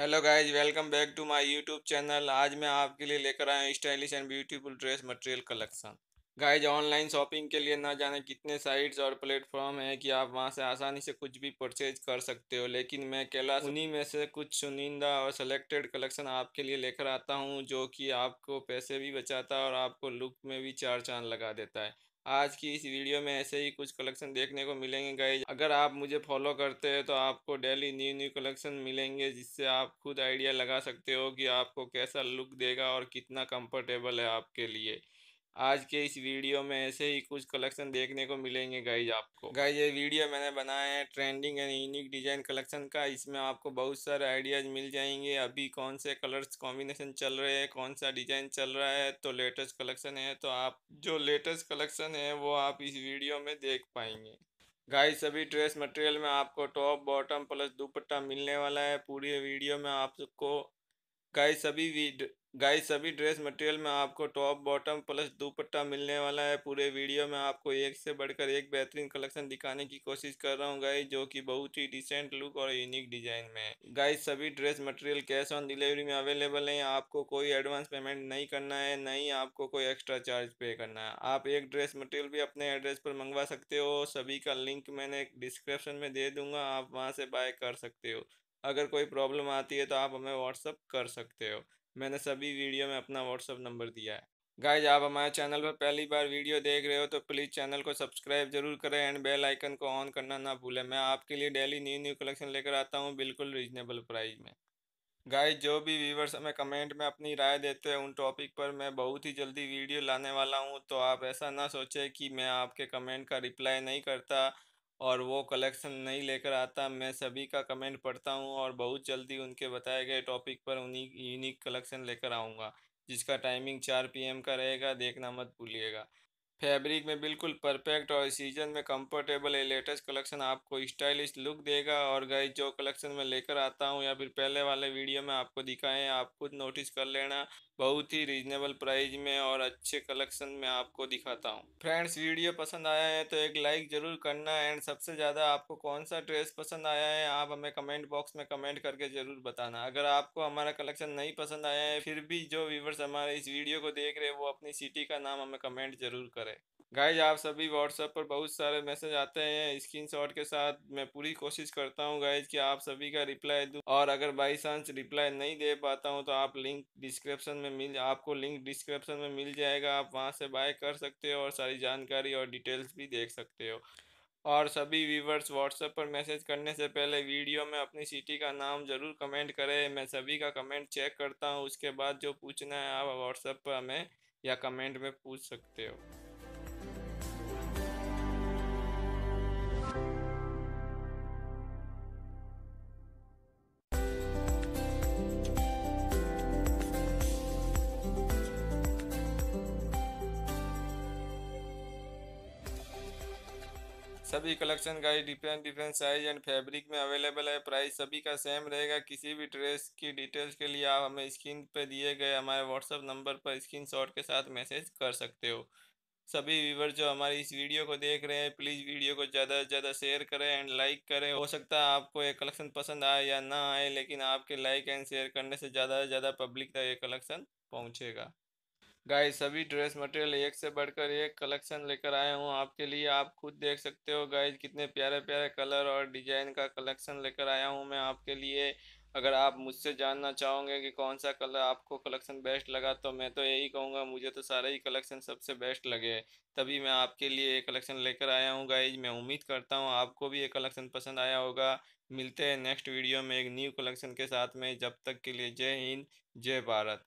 hello guys welcome back to my YouTube channel आज मैं आपके लिए लेकर आया हूँ stylish and beautiful dress material collection guys online shopping के लिए ना जाने कितने साइट्स और प्लेटफॉर्म हैं कि आप वहां से आसानी से कुछ भी परचेज कर सकते हो लेकिन मैं केला उन्हीं में से कुछ चुनिंदा और सेलेक्टेड कलेक्शन आपके लिए लेकर आता हूँ जो कि आपको पैसे भी बचाता है और आपको लुक में भी चार चांद लगा देता है आज की इस वीडियो में ऐसे ही कुछ कलेक्शन देखने को मिलेंगे गाइज अगर आप मुझे फॉलो करते हैं तो आपको डेली न्यू न्यू कलेक्शन मिलेंगे जिससे आप खुद आइडिया लगा सकते हो कि आपको कैसा लुक देगा और कितना कंफर्टेबल है आपके लिए आज के इस वीडियो में ऐसे ही कुछ कलेक्शन देखने को मिलेंगे गाइज आपको गाइज ये वीडियो मैंने बनाया है trending and unique design collection का इसमें आपको बहुत सारे आइडियाज मिल जाएंगे अभी कौन से कलर्स कॉम्बिनेशन चल रहे हैं कौन सा डिजाइन चल रहा है तो लेटेस्ट कलेक्शन है तो आप जो लेटेस्ट कलेक्शन है वो आप इस वीडियो में देख पाएंगे गाइज सभी ड्रेस मटेरियल में आपको टॉप बॉटम प्लस दुपट्टा मिलने वाला है पूरी वीडियो में आपको गाय सभी गाइस सभी ड्रेस मटेरियल में आपको टॉप बॉटम प्लस दुपट्टा मिलने वाला है पूरे वीडियो में आपको एक से बढ़कर एक बेहतरीन कलेक्शन दिखाने की कोशिश कर रहा हूँ गाइस जो कि बहुत ही डिसेंट लुक और यूनिक डिजाइन में है गाइस सभी dress material cash on delivery में अवेलेबल है आपको कोई एडवांस पेमेंट नहीं करना है नहीं आपको कोई एक्स्ट्रा चार्ज पे करना है आप एक ड्रेस मटेरियल भी अपने एड्रेस पर मंगवा सकते हो सभी का लिंक मैंने डिस्क्रिप्शन में दे दूंगा आप वहाँ से बाय कर सकते हो अगर कोई प्रॉब्लम आती है तो आप हमें व्हाट्सअप कर सकते हो मैंने सभी वीडियो में अपना व्हाट्सअप नंबर दिया है गाइज आप हमारे चैनल पर पहली बार वीडियो देख रहे हो तो प्लीज़ चैनल को सब्सक्राइब जरूर करें एंड बेल आइकन को ऑन करना ना भूलें मैं आपके लिए डेली न्यू न्यू कलेक्शन लेकर आता हूँ बिल्कुल रीजनेबल प्राइस में गाइज जो भी व्यूवर्स हमें कमेंट में अपनी राय देते हैं उन टॉपिक पर मैं बहुत ही जल्दी वीडियो लाने वाला हूँ तो आप ऐसा ना सोचें कि मैं आपके कमेंट का रिप्लाई नहीं करता और वो कलेक्शन नहीं लेकर आता मैं सभी का कमेंट पढ़ता हूँ और बहुत जल्दी उनके बताए गए टॉपिक पर उन्हीं यूनिक कलेक्शन लेकर आऊँगा जिसका टाइमिंग चार पीएम का रहेगा देखना मत भूलिएगा फैब्रिक में बिल्कुल परफेक्ट और सीजन में कंफर्टेबल है लेटेस्ट कलेक्शन आपको स्टाइलिश लुक देगा और गई जो कलेक्शन में लेकर आता हूँ या फिर पहले वाले वीडियो में आपको दिखाएं आप खुद नोटिस कर लेना बहुत ही रीजनेबल प्राइस में और अच्छे कलेक्शन में आपको दिखाता हूँ फ्रेंड्स वीडियो पसंद आया है तो एक लाइक ज़रूर करना एंड सबसे ज़्यादा आपको कौन सा ड्रेस पसंद आया है आप हमें कमेंट बॉक्स में कमेंट करके ज़रूर बताना अगर आपको हमारा कलेक्शन नहीं पसंद आया है फिर भी जो व्यूवर्स हमारे इस वीडियो को देख रहे वो अपनी सिटी का नाम हमें कमेंट ज़रूर करें गाइज आप सभी व्हाट्सएप पर बहुत सारे मैसेज आते हैं स्क्रीनशॉट के साथ मैं पूरी कोशिश करता हूँ गाइज कि आप सभी का रिप्लाई दूँ और अगर बाई चांस रिप्लाई नहीं दे पाता हूँ तो आप लिंक डिस्क्रिप्शन में मिल आपको लिंक डिस्क्रिप्शन में मिल जाएगा आप वहाँ से बाय कर सकते हो और सारी जानकारी और डिटेल्स भी देख सकते हो और सभी व्यूवर्स व्हाट्सएप पर मैसेज करने से पहले वीडियो में अपनी सिटी का नाम ज़रूर कमेंट करें मैं सभी का कमेंट चेक करता हूँ उसके बाद जो पूछना है आप व्हाट्सएप पर हमें या कमेंट में पूछ सकते हो सभी कलेक्शन का different different size and fabric में अवेलेबल है प्राइस सभी का सेम रहेगा किसी भी ड्रेस की डिटेल्स के लिए आप हमें स्क्रीन पर दिए गए हमारे व्हाट्सअप नंबर पर स्क्रीन के साथ मैसेज कर सकते हो सभी व्यूवर जो हमारी इस वीडियो को देख रहे हैं प्लीज़ वीडियो को ज़्यादा से ज़्यादा शेयर करें एंड लाइक करें हो सकता है आपको ये कलेक्शन पसंद आए या ना आए लेकिन आपके लाइक एंड शेयर करने से ज़्यादा से ज़्यादा पब्लिक तक ये कलेक्शन पहुँचेगा गाय सभी ड्रेस मटेरियल एक से बढ़कर एक कलेक्शन लेकर आया हूँ आपके लिए आप खुद देख सकते हो गाय कितने प्यारे प्यारे कलर और डिजाइन का कलेक्शन लेकर आया हूँ मैं आपके लिए अगर आप मुझसे जानना चाहोगे कि कौन सा कलर आपको कलेक्शन बेस्ट लगा तो मैं तो यही कहूँगा मुझे तो सारे ही कलेक्शन सबसे बेस्ट लगे तभी मैं आपके लिए ये कलेक्शन लेकर आया हूँ गाइज मैं उम्मीद करता हूँ आपको भी ये कलेक्शन पसंद आया होगा मिलते हैं नेक्स्ट वीडियो में एक न्यू कलेक्शन के साथ में जब तक के लिए जय हिंद जय भारत